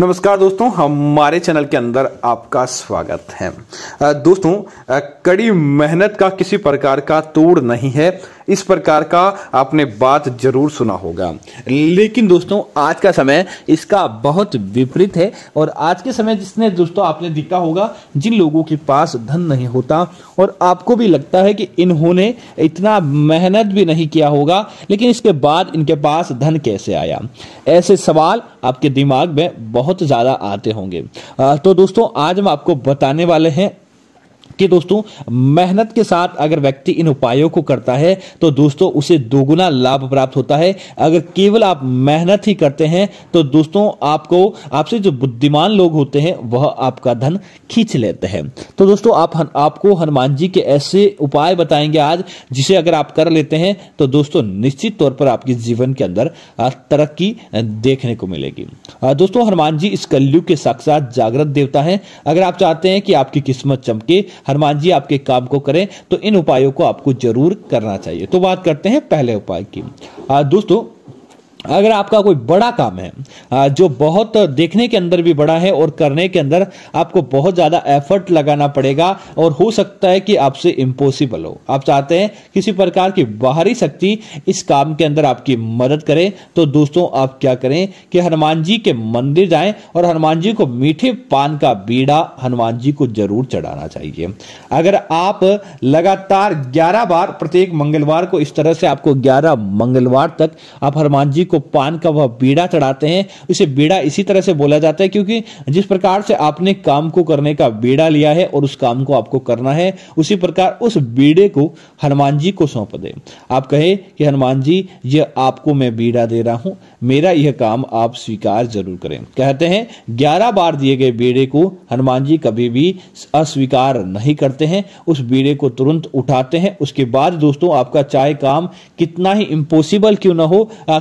नमस्कार दोस्तों हमारे चैनल के अंदर आपका स्वागत है दोस्तों कड़ी मेहनत का किसी प्रकार का तोड़ नहीं है इस प्रकार का आपने बात जरूर सुना होगा लेकिन दोस्तों आज का समय इसका बहुत विपरीत है और आज के समय जिसने दोस्तों आपने देखा होगा जिन लोगों के पास धन नहीं होता और आपको भी लगता है कि इन्होंने इतना मेहनत भी नहीं किया होगा लेकिन इसके बाद इनके पास धन कैसे आया ऐसे सवाल आपके दिमाग में बहुत ज़्यादा आते होंगे तो दोस्तों आज हम आपको बताने वाले हैं कि दोस्तों मेहनत के साथ अगर व्यक्ति इन उपायों को करता है तो दोस्तों उसे दोगुना लाभ प्राप्त होता है अगर केवल आप मेहनत ही करते हैं तो दोस्तों आपको आपसे जो बुद्धिमान लोग होते हैं वह आपका धन खींच लेते हैं तो दोस्तों आप हन, आपको हनुमान जी के ऐसे उपाय बताएंगे आज जिसे अगर आप कर लेते हैं तो दोस्तों निश्चित तौर पर आपके जीवन के अंदर तरक्की देखने को मिलेगी दोस्तों हनुमान जी इस कल्यु के साक्षात जागृत देवता है अगर आप चाहते हैं कि आपकी किस्मत चमके हनुमान जी आपके काम को करें तो इन उपायों को आपको जरूर करना चाहिए तो बात करते हैं पहले उपाय की दोस्तों अगर आपका कोई बड़ा काम है जो बहुत देखने के अंदर भी बड़ा है और करने के अंदर आपको बहुत ज़्यादा एफर्ट लगाना पड़ेगा और हो सकता है कि आपसे इम्पोसिबल हो आप चाहते हैं किसी प्रकार की बाहरी शक्ति इस काम के अंदर आपकी मदद करे तो दोस्तों आप क्या करें कि हनुमान जी के मंदिर जाएं और हनुमान जी को मीठे पान का बीड़ा हनुमान जी को जरूर चढ़ाना चाहिए अगर आप लगातार ग्यारह बार प्रत्येक मंगलवार को इस तरह से आपको ग्यारह मंगलवार तक आप हनुमान जी को उसको पान का वह बीड़ा चढ़ाते हैं उसे बीड़ा इसी तरह से बोला जाता है क्योंकि जिस प्रकार से आपने काम को करने का बीड़ा लिया है और उस काम को आपको करना है उसी प्रकार उस बीड़े को हनुमान जी को सौंप दे आप कहे कि हनुमान जी यह आपको मैं बीड़ा दे रहा हूं मेरा यह काम आप स्वीकार जरूर करें कहते हैं ग्यारह बार दिए गए बीड़े को हनुमान जी कभी भी अस्वीकार नहीं करते हैं उस बीड़े को तुरंत उठाते हैं उसके बाद दोस्तों आपका चाहे काम कितना ही इम्पोसिबल क्यों ना हो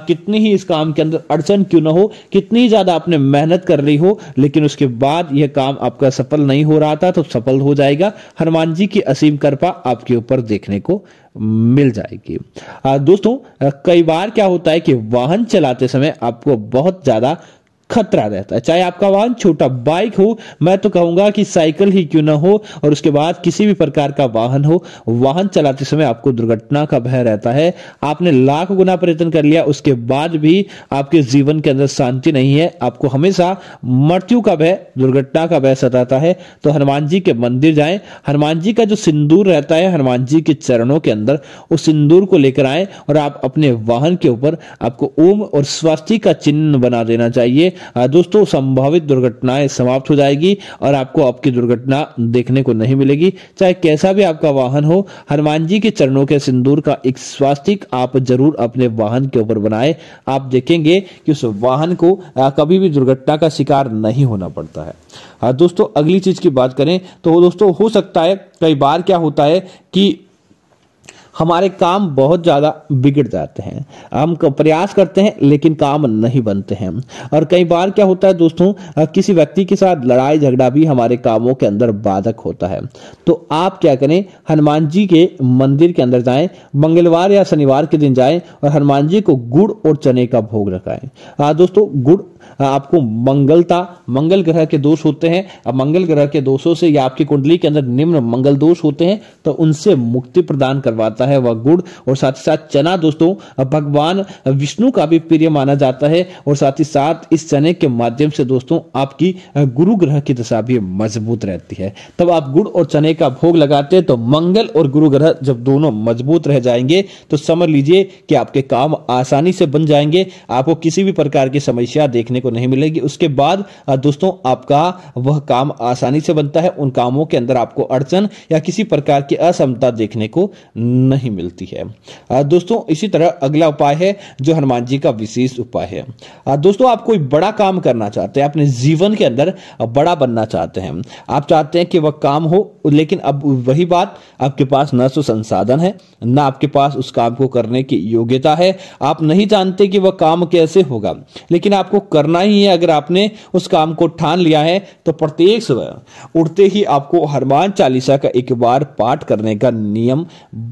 कितनी ही ही इस काम के अंदर अड़चन क्यों ना हो कितनी ज्यादा आपने मेहनत कर रही हो लेकिन उसके बाद यह काम आपका सफल नहीं हो रहा था तो सफल हो जाएगा हनुमान जी की असीम कृपा आपके ऊपर देखने को मिल जाएगी दोस्तों कई बार क्या होता है कि वाहन चलाते समय आपको बहुत ज्यादा खतरा रहता है चाहे आपका वाहन छोटा बाइक हो मैं तो कहूंगा कि साइकिल ही क्यों ना हो और उसके बाद किसी भी प्रकार का वाहन हो वाहन चलाते समय आपको दुर्घटना का भय रहता है आपने लाख गुना प्रयत्न कर लिया उसके बाद भी आपके जीवन के अंदर शांति नहीं है आपको हमेशा मृत्यु का भय दुर्घटना का भय सताता है तो हनुमान जी के मंदिर जाए हनुमान जी का जो सिंदूर रहता है हनुमान जी के चरणों के अंदर उस सिंदूर को लेकर आए और आप अपने वाहन के ऊपर आपको ओम और स्वास्थ्य का चिन्ह बना देना चाहिए दोस्तों संभावित दुर्घटनाएं समाप्त हो जाएगी और आपको आपकी दुर्घटना देखने को नहीं मिलेगी चाहे कैसा भी आपका वाहन हो हनुमान जी के चरणों के सिंदूर का एक स्वास्थिक आप जरूर अपने वाहन के ऊपर बनाए आप देखेंगे कि उस वाहन को कभी भी दुर्घटना का शिकार नहीं होना पड़ता है दोस्तों अगली चीज की बात करें तो दोस्तों हो सकता है कई बार क्या होता है कि हमारे काम बहुत ज़्यादा बिगड़ जाते हैं हम प्रयास करते हैं लेकिन काम नहीं बनते हैं और कई बार क्या होता है दोस्तों किसी व्यक्ति के साथ लड़ाई झगड़ा भी हमारे कामों के अंदर बाधक होता है तो आप क्या करें हनुमान जी के मंदिर के अंदर जाएं मंगलवार या शनिवार के दिन जाएं और हनुमान जी को गुड़ और चने का भोग लगाएं दोस्तों गुड़ आपको मंगलता मंगल ग्रह के दोष होते हैं अब मंगल ग्रह के दोषों से या आपकी कुंडली के अंदर निम्न मंगल दोष होते हैं तो उनसे मुक्ति प्रदान करवाता जाता है वह गुड़ और साथ ही साथ चना दोस्तों भगवान विष्णु का भी प्रिय माना जाता है और साथ ही साथ इस चने के माध्यम से दोस्तों आपकी गुरु ग्रह की दशा भी मजबूत रहती है तब आप गुड़ और चने का भोग लगाते हैं तो मंगल और गुरु ग्रह जब दोनों मजबूत रह जाएंगे तो समझ लीजिए कि आपके काम आसानी से बन जाएंगे आपको किसी भी प्रकार की समस्या देखने को नहीं मिलेगी उसके बाद दोस्तों आपका वह काम आसानी से बनता है उन कामों के अंदर आपको अड़चन या किसी प्रकार की असमता देखने को नहीं नहीं मिलती है दोस्तों इसी तरह अगला उपाय है जो हनुमान जी का विशेष उपाय है दोस्तों आप कोई बड़ा काम करना चाहते हैं अपने जीवन के अंदर बड़ा बनना चाहते हैं आप चाहते हैं कि वह काम हो लेकिन अब वही बात आपके पास न तो संसाधन है न आपके पास उस काम को करने की योग्यता है आप नहीं जानते कि वह काम कैसे होगा लेकिन आपको करना ही है अगर आपने उस काम को ठान लिया है तो प्रत्येक समय उठते ही आपको हनुमान चालीसा का एक बार पाठ करने का नियम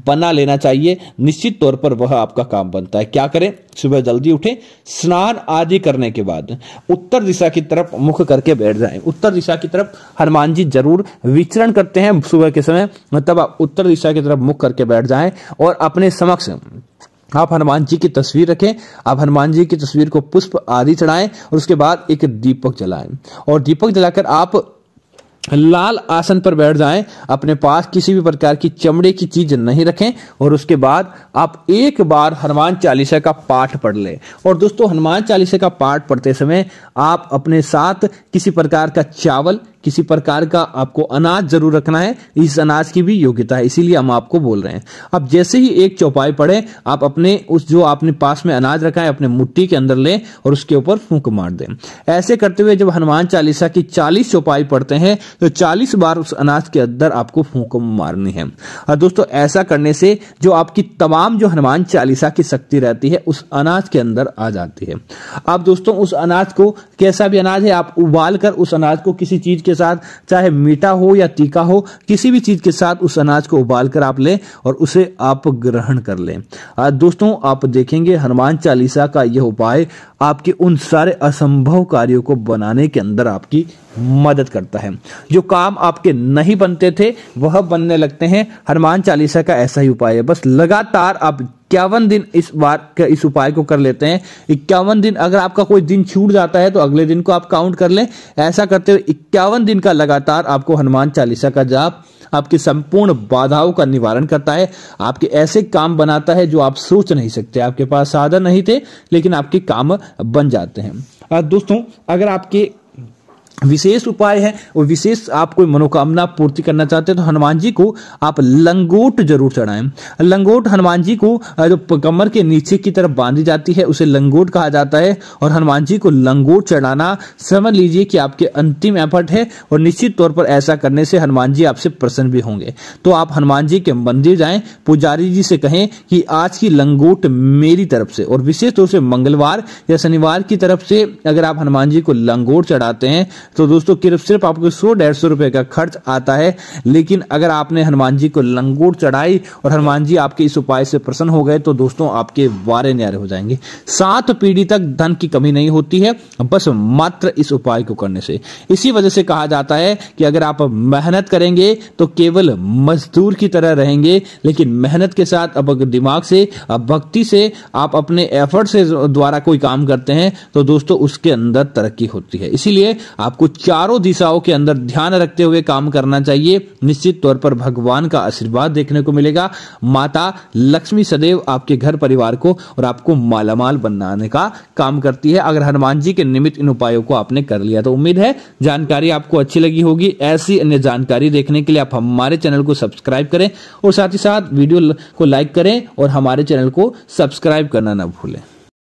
बना लेना चाहिए निश्चित तौर पर वह आपका काम बनता है क्या करें सुबह जल्दी उठे स्नान आदि करने के बाद उत्तर दिशा की तरफ मुख करके बैठ जाएं उत्तर दिशा की तरफ हनुमान जी जरूर विचरण करते हैं सुबह के समय मतलब आप उत्तर दिशा की तरफ मुख करके बैठ जाएं और अपने समक्ष आप हनुमान जी की तस्वीर रखें आप हनुमान जी की तस्वीर को पुष्प आदि चढ़ाएं और उसके बाद एक दीपक जलाएं और दीपक जलाकर आप लाल आसन पर बैठ जाएं अपने पास किसी भी प्रकार की चमड़े की चीज नहीं रखें और उसके बाद आप एक बार हनुमान चालीसा का पाठ पढ़ लें और दोस्तों हनुमान चालीसा का पाठ पढ़ते समय आप अपने साथ किसी प्रकार का चावल किसी प्रकार का आपको अनाज जरूर रखना है इस अनाज की भी योग्यता है इसीलिए हम आपको बोल रहे हैं अब जैसे ही एक चौपाई पड़े आप अपने उस जो आपने पास में अनाज रखा है अपने मुट्ठी के अंदर लें और उसके ऊपर फूंक मार दें ऐसे करते हुए जब हनुमान चालीसा की चालीस चौपाई पड़ते हैं तो चालीस बार उस अनाज के अंदर आपको फूक मारनी है और दोस्तों ऐसा करने से जो आपकी तमाम जो हनुमान चालीसा की शक्ति रहती है उस अनाज के अंदर आ जाती है अब दोस्तों उस अनाज को कैसा भी अनाज है आप उबाल कर उस अनाज को किसी चीज के साथ चाहे मीठा हो या तीखा हो किसी भी चीज के साथ उस अनाज को उबाल कर आप लें और उसे आप ग्रहण कर लें दोस्तों आप देखेंगे हनुमान चालीसा का यह उपाय आपके उन सारे असंभव कार्यों को बनाने के अंदर आपकी मदद करता है जो काम आपके नहीं बनते थे वह बनने लगते हैं हनुमान चालीसा का ऐसा ही उपाय है बस लगातार आप इक्यावन दिन इस बार इस उपाय को कर लेते हैं इक्यावन दिन अगर आपका कोई दिन छूट जाता है तो अगले दिन को आप काउंट कर लें ऐसा करते हुए इक्यावन दिन का लगातार आपको हनुमान चालीसा का जाप आपकी संपूर्ण बाधाओं का निवारण करता है आपके ऐसे काम बनाता है जो आप सोच नहीं सकते आपके पास साधन नहीं थे लेकिन आपके काम बन जाते हैं दोस्तों अगर आपके विशेष उपाय है और विशेष आप कोई मनोकामना पूर्ति करना चाहते हैं तो हनुमान जी को आप लंगोट जरूर चढ़ाएं लंगोट हनुमान जी को जो कमर के नीचे की तरफ बांधी जाती है उसे लंगोट कहा जाता है और हनुमान जी को लंगोट चढ़ाना समझ लीजिए कि आपके अंतिम एफर्ट है और निश्चित तौर पर ऐसा करने से हनुमान जी आपसे प्रसन्न भी होंगे तो आप हनुमान जी के मंदिर जाए पुजारी जी से कहें कि आज की लंगोट मेरी तरफ से और विशेष तौर से मंगलवार या शनिवार की तरफ से अगर आप हनुमान जी को लंगोट चढ़ाते हैं तो दोस्तों सिर्फ सिर्फ आपको सौ डेढ़ सौ रुपए का खर्च आता है लेकिन अगर आपने हनुमान जी को लंगूट चढ़ाई और हनुमान जी आपके इस उपाय से प्रसन्न हो गए तो दोस्तों आपके वारे न्यारे हो जाएंगे सात पीढ़ी तक धन की कमी नहीं होती है बस मात्र इस उपाय को करने से इसी वजह से कहा जाता है कि अगर आप मेहनत करेंगे तो केवल मजदूर की तरह रहेंगे लेकिन मेहनत के साथ अब दिमाग से अब भक्ति से आप अपने एफर्ट से द्वारा कोई काम करते हैं तो दोस्तों उसके अंदर तरक्की होती है इसीलिए आप आपको चारों दिशाओं के अंदर ध्यान रखते हुए काम करना चाहिए निश्चित तौर पर भगवान का आशीर्वाद देखने को मिलेगा माता लक्ष्मी सदैव आपके घर परिवार को और आपको मालामाल बनाने का काम करती है अगर हनुमान जी के निमित्त इन उपायों को आपने कर लिया तो उम्मीद है जानकारी आपको अच्छी लगी होगी ऐसी अन्य जानकारी देखने के लिए आप हमारे चैनल को सब्सक्राइब करें और साथ ही साथ वीडियो को लाइक करें और हमारे चैनल को सब्सक्राइब करना ना भूलें